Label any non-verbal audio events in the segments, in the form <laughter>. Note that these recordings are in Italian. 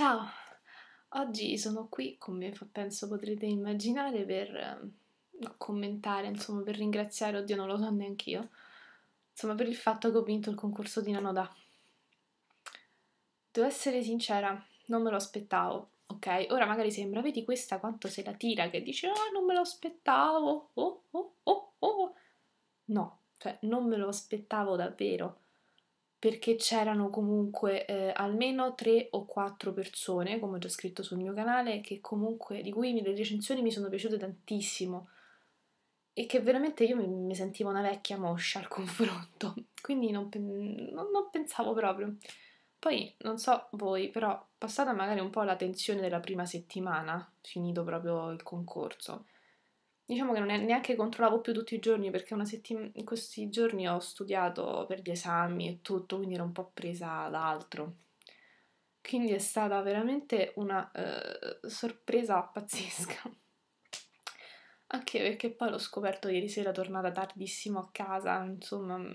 Ciao, oggi sono qui come penso potrete immaginare per ehm, commentare, insomma per ringraziare, oddio non lo so neanche io, insomma per il fatto che ho vinto il concorso di Nanoda. Devo essere sincera, non me lo aspettavo, ok? Ora magari sembra, vedi questa quanto se la tira che dice oh non me lo aspettavo, oh oh oh oh. No, cioè non me lo aspettavo davvero perché c'erano comunque eh, almeno tre o quattro persone, come ho già scritto sul mio canale, comunque, di cui le recensioni mi sono piaciute tantissimo e che veramente io mi, mi sentivo una vecchia moscia al <laughs> confronto, quindi non, non, non pensavo proprio. Poi non so voi, però passata magari un po' la tensione della prima settimana, finito proprio il concorso, diciamo che non è, neanche controllavo più tutti i giorni perché settim- in questi giorni ho studiato per gli esami e tutto, quindi ero un po' presa da altro. Quindi è stata veramente una eh, sorpresa pazzesca. <laughs> Anche perché poi l'ho scoperto ieri sera, tornata tardissimo a casa, insomma, mm,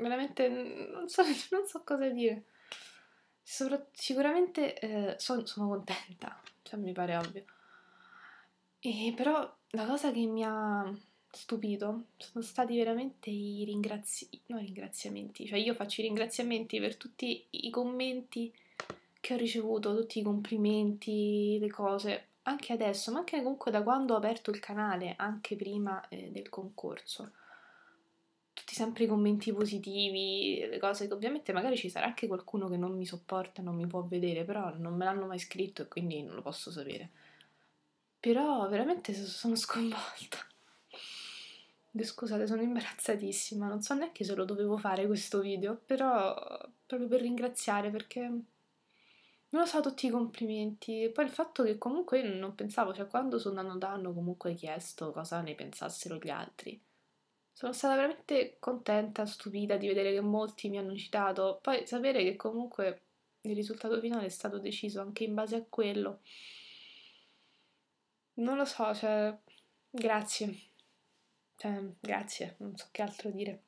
veramente mm, non so, <laughs> non so cosa dire. Sopr- sicuramente eh, so- sono contenta, cioè mi pare ovvio e eh, però la cosa che mi ha stupito sono stati veramente i ringrazi- no, ringraziamenti, cioè io faccio i ringraziamenti per tutti i commenti che ho ricevuto, tutti i complimenti, le cose, anche adesso, ma anche comunque da quando ho aperto il canale, anche prima eh, del concorso. Tutti sempre i commenti positivi, le cose che ovviamente magari ci sarà anche qualcuno che non mi sopporta, non mi può vedere, però non me l'hanno mai scritto e quindi non lo posso sapere però veramente sono sconvolta. Scusate, sono imbarazzatissima, non so neanche se lo dovevo fare questo video, però proprio per ringraziare perché non lo so tutti i complimenti. E poi il fatto che comunque non pensavo, cioè quando sono andata hanno comunque chiesto cosa ne pensassero gli altri. Sono stata veramente contenta, stupita di vedere che molti mi hanno citato, poi sapere che comunque il risultato finale è stato deciso anche in base a quello non lo so, cioè, grazie. Cioè, grazie, non so che altro dire.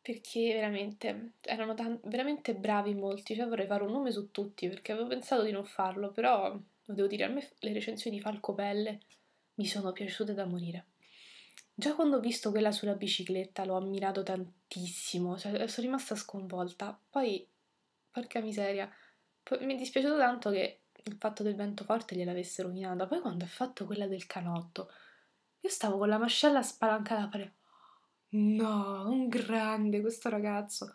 Perché veramente erano tan- veramente bravi molti, cioè vorrei fare un nome su tutti perché avevo pensato di non farlo, però lo devo dire, a me le recensioni di Falcopelle mi sono piaciute da morire. Già quando ho visto quella sulla bicicletta l'ho ammirato tantissimo, cioè eh, sono rimasta sconvolta. Poi, porca miseria, mi è dispiaciuto tanto che il fatto del vento forte gliel'avesse rovinata. Poi quando ha fatto quella del canotto, io stavo con la mascella spalancata a fare No, un grande questo ragazzo.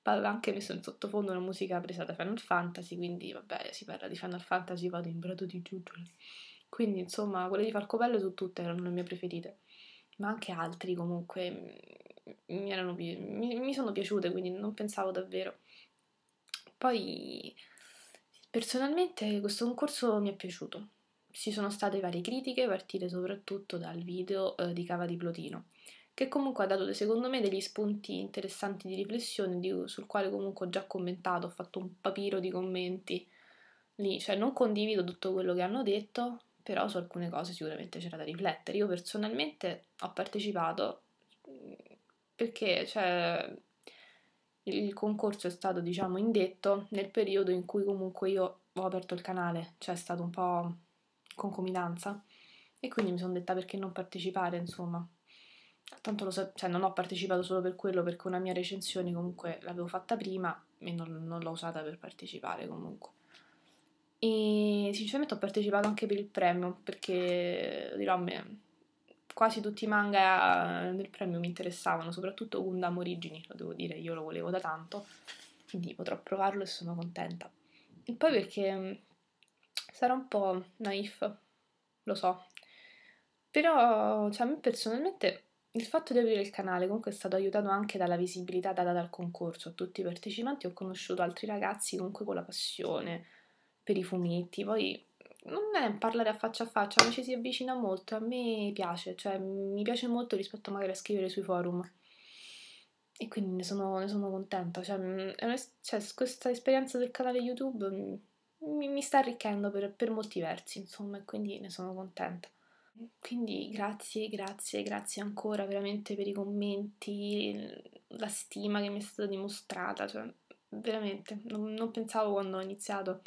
Parla anche messo in sottofondo una musica presa da Final Fantasy, quindi vabbè, si parla di Final Fantasy, vado in brodo di giugno. Quindi insomma, quelle di Falcobello su tutte erano le mie preferite, ma anche altri comunque mm, mi, erano, mi, mi sono piaciute, quindi non pensavo davvero. Poi Personalmente questo concorso mi è piaciuto. Ci sono state varie critiche, a partire soprattutto dal video eh, di Cava di Plotino, che comunque ha dato secondo me degli spunti interessanti di riflessione, di, sul quale comunque ho già commentato, ho fatto un papiro di commenti lì, cioè non condivido tutto quello che hanno detto, però su alcune cose sicuramente c'era da riflettere. Io personalmente ho partecipato mm, perché cioè, il concorso è stato diciamo indetto nel periodo in cui comunque io ho aperto il canale, cioè è stato un po' concomitanza e quindi mi sono detta perché non partecipare insomma. Tanto lo so, cioè non ho partecipato solo per quello perché una mia recensione comunque l'avevo fatta prima e non, non l'ho usata per partecipare comunque. E sinceramente ho partecipato anche per il premio perché dirò a me quasi tutti i manga eh, del premio mi interessavano, soprattutto Gundam Origini, lo devo dire, io lo volevo da tanto, quindi potrò provarlo e sono contenta. E poi perché mm, sarà un po' naif, lo so, però cioè, a me personalmente il fatto di aprire il canale comunque è stato aiutato anche dalla visibilità data dal concorso a tutti i partecipanti, ho conosciuto altri ragazzi comunque con la passione per i fumetti, poi non è parlare a faccia a faccia, ma ci si avvicina molto, a me piace, cioè mi piace molto rispetto magari a scrivere sui forum. E quindi ne sono, ne sono contenta, cioè, mm, una, cioè, questa esperienza del canale YouTube mm, mi, mi sta arricchendo per, per molti versi, insomma, e quindi ne sono contenta. Quindi grazie, grazie, grazie ancora veramente per i commenti, la stima che mi è stata dimostrata, cioè veramente non, non pensavo quando ho iniziato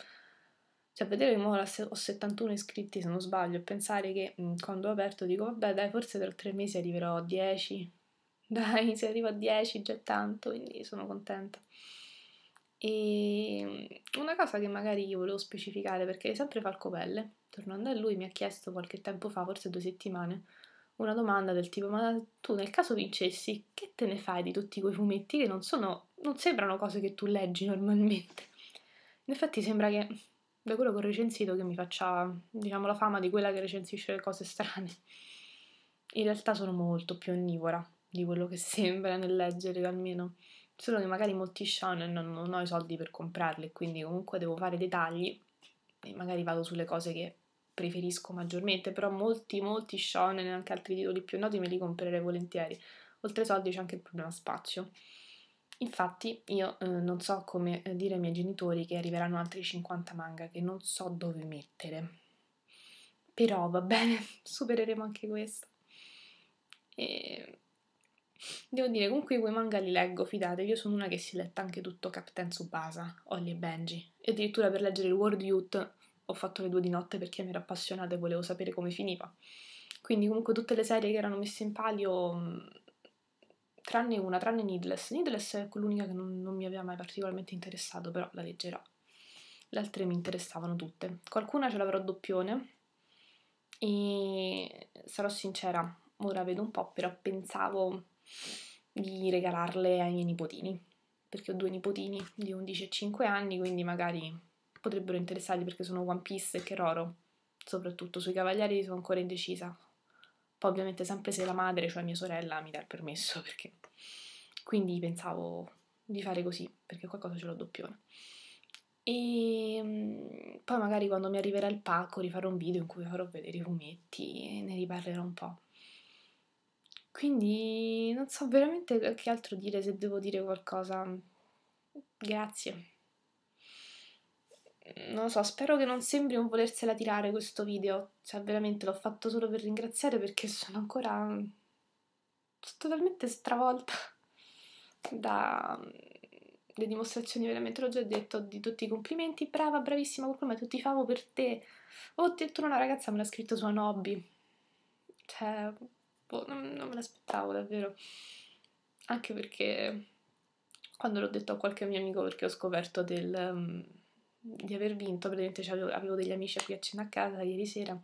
cioè, vedere che ora ho 71 iscritti, se non sbaglio, e pensare che mh, mhmm, quando ho aperto dico, vabbè, dai, forse tra tre mesi arriverò a 10. <laughs> Dai, se arrivo a 10 già tanto, quindi sono contenta. E ehm, una cosa che magari io volevo specificare, perché sempre Falcopelle, tornando a lui, mi ha chiesto qualche tempo fa, forse due settimane, una domanda del tipo: Ma tu nel caso vincessi, che te ne fai di tutti quei fumetti che non sono. non sembrano cose che tu leggi normalmente? In effetti sembra che da quello che ho recensito che mi faccia, diciamo, la fama di quella che recensisce le cose strane. In realtà sono molto più onnivora di quello che sembra nel leggere almeno. Solo che magari molti shonen non, non ho i soldi per comprarli, quindi comunque devo fare dei tagli e magari vado sulle cose che preferisco maggiormente, però molti, molti shonen e anche altri titoli più noti me li comprerei volentieri. Oltre ai soldi c'è anche il problema spazio. Infatti io eh, non so come eh, dire ai miei genitori che arriveranno altri 50 manga che non so dove mettere. Però va bene, <laughs> supereremo anche questo. E... Devo dire, comunque quei manga li leggo, fidate, io sono una che si è letta anche tutto Captain Subasa, Ollie e Benji. E addirittura per leggere il World Youth ho fatto le due di notte perché mi ero appassionata e volevo sapere come finiva. Quindi comunque tutte le serie che erano messe in palio mm, tranne una, tranne Needless. Needless è l'unica che non, non mi aveva mai particolarmente interessato, però la leggerò. Le altre mi interessavano tutte. Qualcuna ce l'avrò doppione e sarò sincera, ora vedo un po', però pensavo di regalarle ai miei nipotini, perché ho due nipotini di 11 e 5 anni, quindi magari potrebbero interessarli perché sono One Piece e Keroro, soprattutto sui cavalieri sono ancora indecisa, poi ovviamente sempre se la madre, cioè mia sorella, mi dà il permesso, <laughs> perché... Quindi pensavo di fare così, perché qualcosa ce l'ho doppione. E ehm, poi magari quando mi arriverà il pacco rifarò un video in cui farò vedere i fumetti e ne riparlerò un po'. Quindi non so veramente che altro dire, se devo dire qualcosa. Grazie non lo so, spero che non sembri un volersela tirare questo video. Cioè, veramente l'ho fatto solo per ringraziare perché sono ancora. Mm, sono totalmente stravolta <laughs> dalle mm, dimostrazioni, veramente l'ho già detto, di tutti i complimenti. Brava, bravissima, qualcuno, ma tutti favo per te. Oh, te, tu una ragazza me l'ha scritto su Anobbi. Cioè, boh, non, non me l'aspettavo davvero. Anche perché quando l'ho detto a qualche mio amico perché ho scoperto del. Um, di aver vinto, praticamente avevo, degli amici a a cena a casa ieri sera,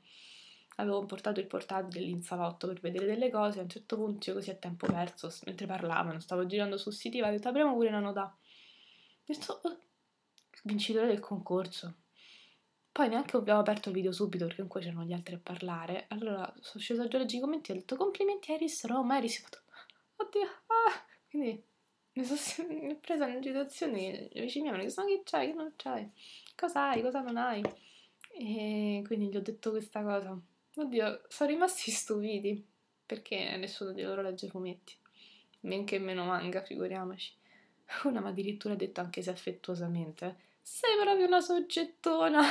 avevo portato il portatile in salotto per vedere delle cose, a un certo punto io così a tempo perso, mentre parlavano, stavo girando sul sito, ho detto apriamo pure una nota. Detto, oh, vincitore del concorso. Poi neanche abbiamo aperto il video subito perché comunque c'erano gli altri a parlare. Allora sono scesa giù nei commenti e ho detto complimenti Iris, Roma, Eris. Ho fatto, oddio, ah! Quindi mi sono <laughs> presa in una situazione, i vicini mi hanno chiesto che c'hai, che non c'hai, cosa hai, cosa non hai. E quindi gli ho detto questa cosa. Oddio, sono rimasti <laughs> stupiti, perché nessuno di loro legge fumetti, men che meno manga, figuriamoci. <laughs> Una mi ha addirittura detto anche se affettuosamente, sei proprio una soggettona.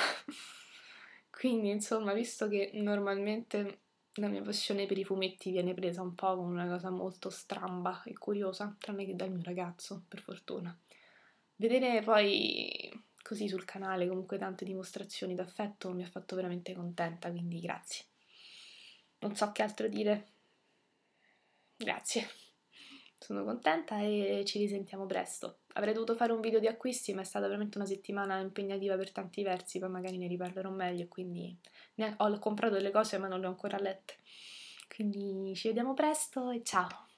Quindi, insomma, visto che normalmente la mia passione per i fumetti viene presa un po' come una cosa molto stramba e curiosa, tranne che dal mio ragazzo, per fortuna. Vedere poi così sul canale comunque tante dimostrazioni d'affetto mi ha fatto veramente contenta, quindi grazie. Non so che altro dire. Grazie sono contenta e ci risentiamo presto. Avrei dovuto fare un video di acquisti, ma è stata veramente una settimana impegnativa per tanti versi, poi magari ne riparlerò meglio, quindi ho comprato delle cose ma non le ho ancora lette. Quindi ci vediamo presto e ciao!